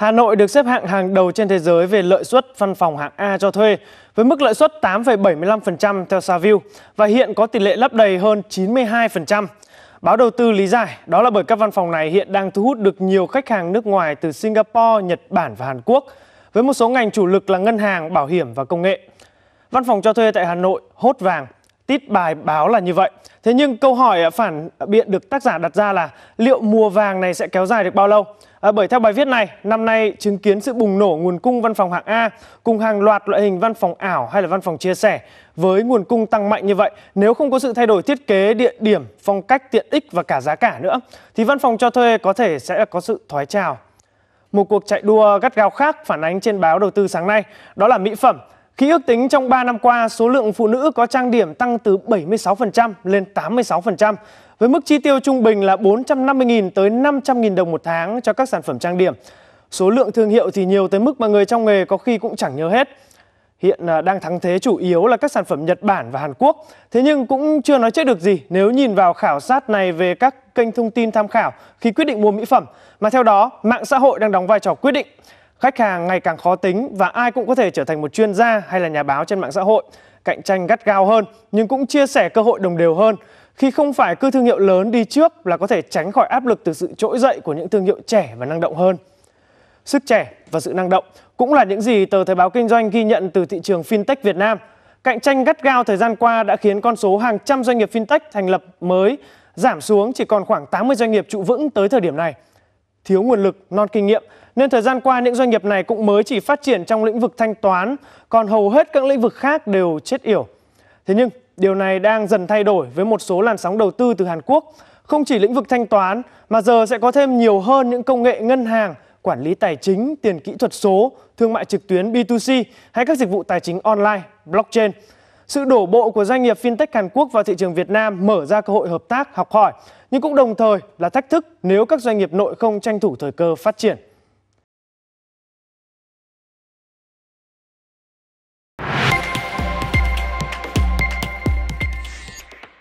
Hà Nội được xếp hạng hàng đầu trên thế giới về lợi suất văn phòng hạng A cho thuê với mức lợi suất 8,75% theo Saville và hiện có tỷ lệ lấp đầy hơn 92%. Báo đầu tư lý giải đó là bởi các văn phòng này hiện đang thu hút được nhiều khách hàng nước ngoài từ Singapore, Nhật Bản và Hàn Quốc với một số ngành chủ lực là ngân hàng, bảo hiểm và công nghệ. Văn phòng cho thuê tại Hà Nội hốt vàng Tít bài báo là như vậy. Thế nhưng câu hỏi à, phản biện được tác giả đặt ra là liệu mùa vàng này sẽ kéo dài được bao lâu? À, bởi theo bài viết này, năm nay chứng kiến sự bùng nổ nguồn cung văn phòng hạng A cùng hàng loạt loại hình văn phòng ảo hay là văn phòng chia sẻ. Với nguồn cung tăng mạnh như vậy, nếu không có sự thay đổi thiết kế, địa điểm, phong cách, tiện ích và cả giá cả nữa, thì văn phòng cho thuê có thể sẽ có sự thoái trào. Một cuộc chạy đua gắt gao khác phản ánh trên báo đầu tư sáng nay, đó là mỹ phẩm khi ước tính trong 3 năm qua, số lượng phụ nữ có trang điểm tăng từ 76% lên 86%, với mức chi tiêu trung bình là 450.000 tới 500.000 đồng một tháng cho các sản phẩm trang điểm. Số lượng thương hiệu thì nhiều tới mức mà người trong nghề có khi cũng chẳng nhớ hết. Hiện à, đang thắng thế chủ yếu là các sản phẩm Nhật Bản và Hàn Quốc. Thế nhưng cũng chưa nói chết được gì nếu nhìn vào khảo sát này về các kênh thông tin tham khảo khi quyết định mua mỹ phẩm, mà theo đó mạng xã hội đang đóng vai trò quyết định. Khách hàng ngày càng khó tính và ai cũng có thể trở thành một chuyên gia hay là nhà báo trên mạng xã hội. Cạnh tranh gắt gao hơn nhưng cũng chia sẻ cơ hội đồng đều hơn. Khi không phải cứ thương hiệu lớn đi trước là có thể tránh khỏi áp lực từ sự trỗi dậy của những thương hiệu trẻ và năng động hơn. Sức trẻ và sự năng động cũng là những gì tờ Thời báo Kinh doanh ghi nhận từ thị trường fintech Việt Nam. Cạnh tranh gắt gao thời gian qua đã khiến con số hàng trăm doanh nghiệp fintech thành lập mới giảm xuống chỉ còn khoảng 80 doanh nghiệp trụ vững tới thời điểm này thiếu nguồn lực, non kinh nghiệm nên thời gian qua những doanh nghiệp này cũng mới chỉ phát triển trong lĩnh vực thanh toán, còn hầu hết các lĩnh vực khác đều chết yểu. Thế nhưng, điều này đang dần thay đổi với một số làn sóng đầu tư từ Hàn Quốc, không chỉ lĩnh vực thanh toán mà giờ sẽ có thêm nhiều hơn những công nghệ ngân hàng, quản lý tài chính, tiền kỹ thuật số, thương mại trực tuyến B2C hay các dịch vụ tài chính online, blockchain. Sự đổ bộ của doanh nghiệp fintech Hàn Quốc vào thị trường Việt Nam mở ra cơ hội hợp tác, học hỏi, nhưng cũng đồng thời là thách thức nếu các doanh nghiệp nội không tranh thủ thời cơ phát triển.